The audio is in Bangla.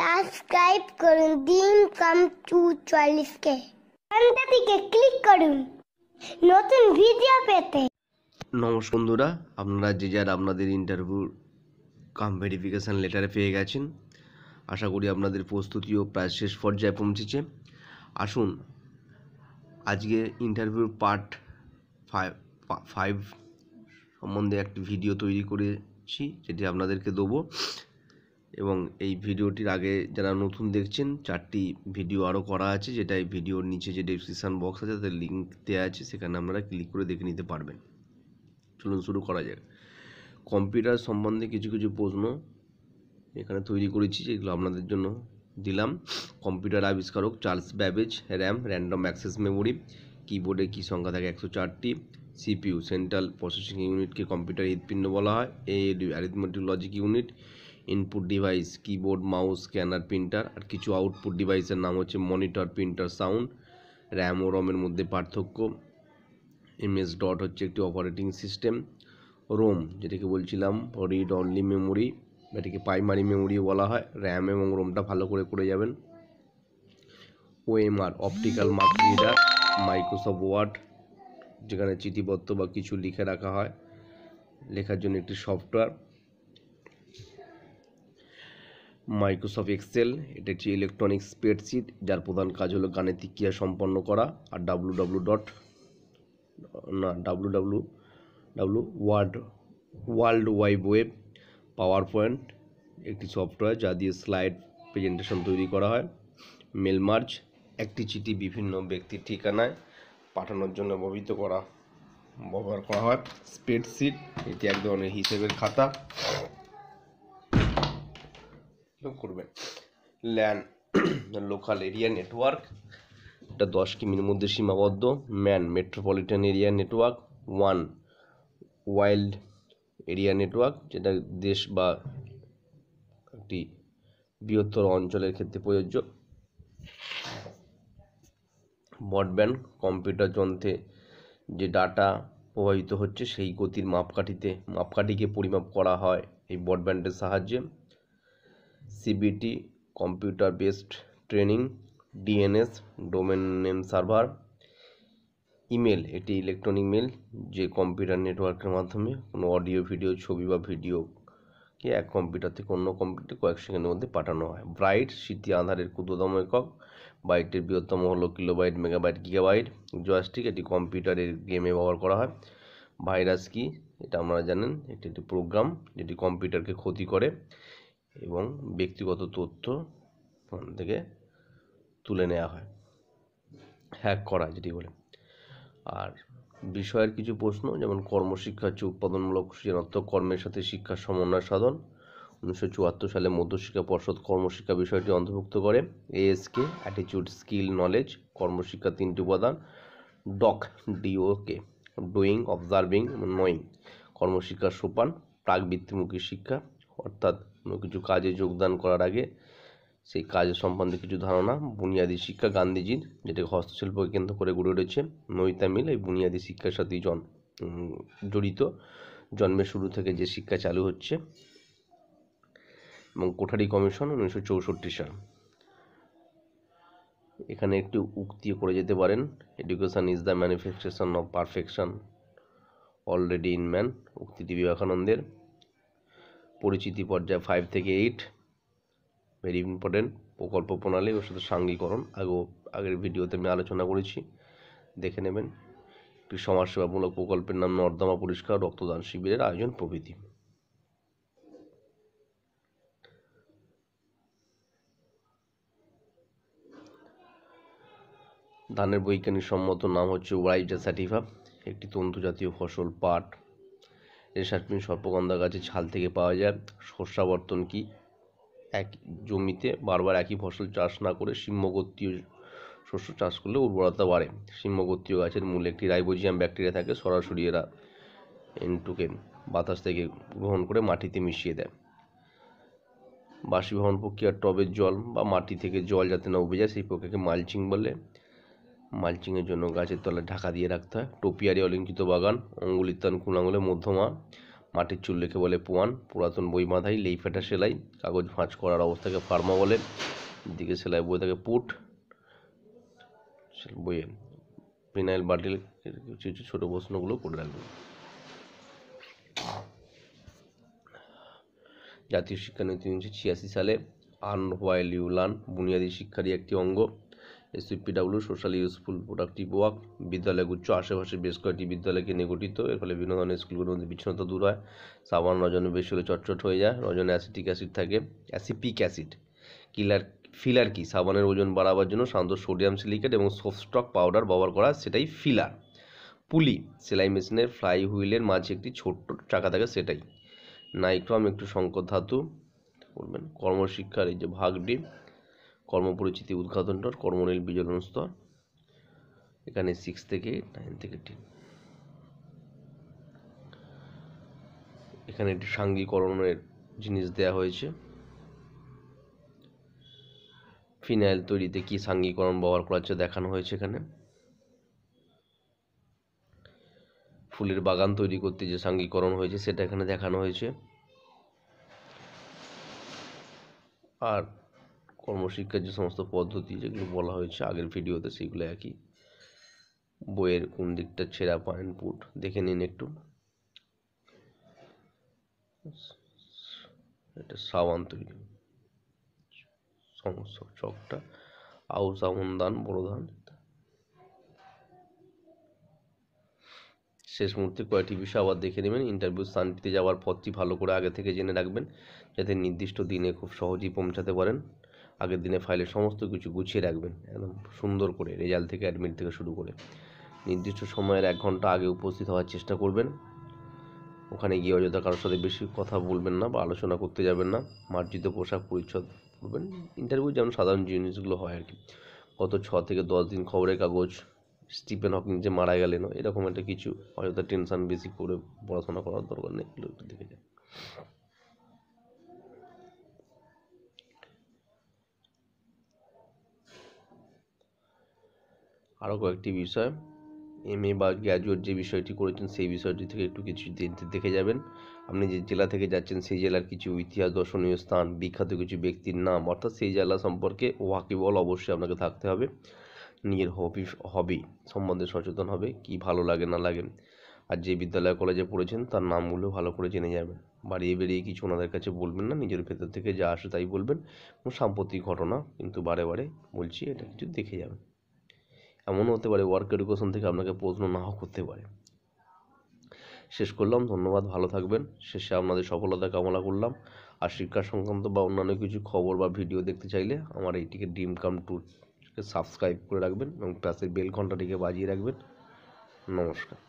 সাবস্ক্রাইব করুন ডিম কাম টু চল্লিশ কে ঘন্টাটিকে ক্লিক করুন নতুন ভিডিও পেতে নমস্কার বন্ধুরা আপনারা যে যার আপনাদের ইন্টারভিউ কাম ভেরিফিকেশান লেটারে পেয়ে গেছেন আশা করি আপনাদের প্রস্তুতিও প্রায় শেষ পর্যায়ে পৌঁছেছে আসুন আজকে ইন্টারভিউর পার্ট ফাইভ ফাইভ সম্বন্ধে একটি ভিডিও তৈরি করেছি যেটি আপনাদেরকে দেবো এবং এই ভিডিওটির আগে যারা নতুন দেখছেন চারটি ভিডিও আরও করা আছে যেটা এই ভিডিওর নিচে যে ডিসক্রিপশান বক্স আছে তাদের লিঙ্ক দেওয়া আছে সেখানে আপনারা ক্লিক করে দেখে নিতে পারবেন চলুন শুরু করা যাক কম্পিউটার সম্বন্ধে কিছু কিছু প্রশ্ন এখানে তৈরি করেছি যেগুলো আপনাদের জন্য দিলাম কম্পিউটার আবিষ্কারক Charles Babbage RAM random access memory কিবোর্ডে কী সংখ্যা থাকে একশো চারটি সিপিউ সেন্ট্রাল প্রসেসিং ইউনিটকে কম্পিউটার হৃৎপিণ্ড বলা হয় এ arithmetic logic unit input device keyboard mouse scanner printer আর কিছু আউটপুট ডিভাইসের নাম হচ্ছে মনিটর প্রিন্টার সাউন্ড র্যাম ও রমের মধ্যে পার্থক্য এমএস ডট হচ্ছে একটি অপারেটিং সিস্টেম রোম যেটাকে বলছিলাম রিড অনলি মেমোরি এটাকে প্রাইমারি মেমোরি বলা হয় র্যাম এবং রোমটা ভালো করে করে যাবেন OMR optical mark reader Microsoft Word যেখানে চিঠিপত্র বা কিছু লিখে রাখা হয় লেখার জন্য একটি সফটওয়্যার মাইক্রোসফট এক্সেল এটা একটি ইলেকট্রনিক স্প্রেডশিট যার প্রধান কাজ হলো গাণিতিক ক্রিয়া সম্পন্ন করা আর ডাব্লু ডাব্লু ডট না W W W word world wide web power point একটি সফটওয়্যার যা দিয়ে স্লাইড প্রেজেন্টেশন তৈরি করা হয় মেল একটি চিঠি বিভিন্ন ব্যক্তির ঠিকানায় পাঠানোর জন্য ব্যবহৃত করা ব্যবহার করা হয় স্প্রেডশিট এটি এক ধরনের হিসেবের খাতা করবেন ল্যান লোকাল এরিয়া নেটওয়ার্ক এটা দশ কিমির মধ্যে সীমাবদ্ধ ম্যান মেট্রোপলিটন এরিয়া নেটওয়ার্ক ওয়ান ওয়াইল্ড এরিয়া নেটওয়ার্ক যেটা দেশ বা একটি বৃহত্তর অঞ্চলের ক্ষেত্রে প্রযোজ্য ব্রডব্যান্ড কম্পিউটার যন্ত্রে যে ডাটা প্রবাহিত হচ্ছে সেই গতির মাপকাঠিতে মাপকাঠিকে পরিমাপ করা হয় এই ব্রডব্যান্ডের সাহায্যে CBT computer based training DNS domain name server email এটি ইলেকট্রনিক মেল যে কম্পিউটার নেটওয়ার্কের মাধ্যমে কোনো অডিও ভিডিও ছবি বা ভিডিওকে এক কম্পিউটার থেকে অন্য কম্পিউটার কয়েক সেকেন্ডের মধ্যে পাঠানো হয় ব্রাইট স্মৃতি আধারের ক্ষুদ্রতম একক বাইটের বৃহত্তম হল কিলোবাইট মেগাবাইট গিগাবাইট জয়স্টিক এটি কম্পিউটারের গেমে ব্যবহার করা হয় ভাইরাস কি এটা আপনারা জানেন এটি একটি প্রোগ্রাম যেটি কম্পিউটারকে ক্ষতি করে এবং ব্যক্তিগত তথ্য ফোন থেকে তুলে নেওয়া হয় হ্যাক করা যেটি বলে আর বিষয়ের কিছু প্রশ্ন যেমন কর্মশিক্ষা হচ্ছে উৎপাদনমূলক সৃজনাত্মক কর্মের সাথে শিক্ষার সমন্বয় সাধন উনিশশো চুয়াত্তর সালে মধ্যশিক্ষা পর্ষদ কর্মশিক্ষা বিষয়টি অন্তর্ভুক্ত করে এএসকে অ্যাটিচিউড স্কিল নলেজ কর্মশিক্ষা তিনটি উপাদান ডক ডিওকে ডুইং অবজার্ভিং নোয়িং কর্মশিক্ষার সোপান প্রাক বৃত্তিমুখী শিক্ষা অর্থাৎ কোনো কিছু কাজে যোগদান করার আগে সেই কাজের সম্বন্ধে কিছু ধারণা বুনিয়াদি শিক্ষা গান্ধীজির যেটাকে হস্তশিল্পকে কেন্দ্র করে গড়ে উঠেছে নৈতামিল এই বুনিয়াদি শিক্ষার সাথে জন জড়িত জন্মের শুরু থেকে যে শিক্ষা চালু হচ্ছে এবং কোঠারি কমিশন উনিশশো চৌষট্টি সাল এখানে একটি উক্তি করে যেতে পারেন education is the manifestation of perfection already in man উক্তিটি বিবেকানন্দের পরিচিতি পর্যায়ে ফাইভ থেকে এইট ভেরি ইম্পর্টেন্ট প্রকল্প প্রণালী ওর সাথে সাঙ্গীকরণ আগে আগের ভিডিওতে আমি আলোচনা করেছি দেখে নেবেন একটি সমাজসেবামূলক প্রকল্পের নাম নর্দমা পরিষ্কার রক্তদান শিবিরের আয়োজন প্রভৃতি ধানের বৈজ্ঞানিক সম্মত নাম হচ্ছে ওয়াইজা স্যাটিভা একটি তন্তু জাতীয় ফসল পাট রেশাসমিন সর্পগন্ধা গাছের ছাল থেকে পাওয়া যায় শস্যাবর্তন কি এক জমিতে বারবার একই ফসল চাষ না করে সিম্মগোত্রীয় শস্য চাষ করলে উর্বরতা বাড়ে সিম্মগোত্রীয় গাছের মূলে একটি রাইবোজিয়াম ব্যাকটেরিয়া থাকে সরাসরি এরা এনটুকে বাতাস থেকে গ্রহণ করে মাটিতে মিশিয়ে দেয় বাষ্পীভবন প্রক্রিয়ার টবের জল বা মাটি থেকে জল যাতে না উবে যায় সেই প্রক্রিয়াকে মালচিং বলে মালচিংয়ের জন্য গাছের তলায় ঢাকা দিয়ে রাখতে হয় টোপিয়ারি অলিঙ্কিত বাগান অঙ্গুলিতান কুলাঙ্গুলে মধ্যমা মাটির চুল লেখে বলে পোয়ান পুরাতন বই বাঁধাই লেই ফেটা সেলাই কাগজ ভাঁজ করার অবস্থাকে ফার্মা বলে দিকে সেলাই বই থাকে পুট বইয়ে ফিনাইল বাটিল কিছু ছোটো প্রশ্নগুলো করে রাখবেন জাতীয় শিক্ষানীতি উনিশশো ছিয়াশি সালে আন হোয়াইল ইউলান বুনিয়াদী শিক্ষারই একটি অঙ্গ SUPW social useful productive work বিদ্যালয় উচ্চ আশেপাশে বেশ কয়েকটি বিদ্যালয়কে নিয়ে গঠিত এর ফলে বিভিন্ন ধরনের স্কুলগুলোর মধ্যে বিচ্ছিন্নতা দূর হয় সাবান রজনে বেশি হলে চটচট হয়ে যায় রজনে অ্যাসিটিক অ্যাসিড থাকে অ্যাসিপিক অ্যাসিড কিলার ফিলার কি সাবানের ওজন বাড়াবার জন্য শান্ত সোডিয়াম সিলিকেট এবং সোফস্টক পাউডার ব্যবহার করা সেটাই ফিলার পুলি সেলাই মেশিনের ফ্লাই হুইলের মাঝে একটি ছোট্ট চাকা থাকে সেটাই নাইক্রম একটু সংকট ধাতু করবেন কর্মশিক্ষার এই যে ভাগটি কর্মপরিচিতি উদ্ঘাটন ডট কর্মনীল বিজলন স্তর এখানে সিক্স থেকে নাইন থেকে টেন এখানে একটি সাঙ্গীকরণের জিনিস দেয়া হয়েছে ফিনাইল তৈরিতে কি সাঙ্গীকরণ ব্যবহার করা হচ্ছে দেখানো হয়েছে এখানে ফুলের বাগান তৈরি করতে যে সাঙ্গীকরণ হয়েছে সেটা এখানে দেখানো হয়েছে আর কর্মশিক্ষার যে সমস্ত পদ্ধতি যেগুলো বলা হয়েছে আগের ভিডিওতে সেগুলো একই বইয়ের কোন দিকটা ছেঁড়া পয়েন্ট পুট দেখে নিন একটু এটা সাবান তৈরি সমস্ত চকটা আউ সাবন দান বড় ধান শেষ মুহূর্তে কয়েকটি বিষয় আবার দেখে নেবেন ইন্টারভিউ স্থানটিতে যাওয়ার পথটি ভালো করে আগে থেকে জেনে রাখবেন যাতে নির্দিষ্ট দিনে খুব সহজেই পৌঁছাতে পারেন আগের দিনে ফাইলে সমস্ত কিছু গুছিয়ে রাখবেন একদম সুন্দর করে রেজাল্ট থেকে অ্যাডমিট থেকে শুরু করে নির্দিষ্ট সময়ের এক ঘন্টা আগে উপস্থিত হওয়ার চেষ্টা করবেন ওখানে গিয়ে অযথা কারোর সাথে বেশি কথা বলবেন না বা আলোচনা করতে যাবেন না মার্জিত পোশাক পরিচ্ছদ করবেন ইন্টারভিউ যেমন সাধারণ জিনিসগুলো হয় আর কি গত ছ থেকে দশ দিন খবরের কাগজ স্টিফেন হকিং যে মারা গেলেন এরকম একটা কিছু অযথা টেনশান বেশি করে পড়াশোনা করার দরকার নেই এগুলো একটু দেখে যায় আরও কয়েকটি বিষয় এম এ বা গ্র্যাজুয়েট যে বিষয়টি করেছেন সেই বিষয়টি থেকে একটু কিছু দেখে যাবেন আপনি যে জেলা থেকে যাচ্ছেন সেই জেলার কিছু ইতিহাস দর্শনীয় স্থান বিখ্যাত কিছু ব্যক্তির নাম অর্থাৎ সেই জেলা সম্পর্কে ওয়াকিবল অবশ্যই আপনাকে থাকতে হবে নিজের হবি হবি সম্বন্ধে সচেতন হবে কি ভালো লাগে না লাগে আর যে বিদ্যালয় কলেজে পড়েছেন তার নামগুলো ভালো করে জেনে যাবেন বাড়িয়ে বেরিয়ে কিছু ওনাদের কাছে বলবেন না নিজের ভেতর থেকে যা আসে তাই বলবেন সাম্প্রতিক ঘটনা কিন্তু বারে বারে বলছি এটা কিছু দেখে যাবেন এমনও হতে পারে ওয়ার্ক এডুকেশন থেকে আপনাকে প্রশ্ন নাও করতে পারে শেষ করলাম ধন্যবাদ ভালো থাকবেন শেষে আপনাদের সফলতা কামনা করলাম আর শিক্ষা সংক্রান্ত বা অন্যান্য কিছু খবর বা ভিডিও দেখতে চাইলে আমার এইটিকে ডিম কাম টুরকে সাবস্ক্রাইব করে রাখবেন এবং পাশে বেল ঘন্টাটিকে বাজিয়ে রাখবেন নমস্কার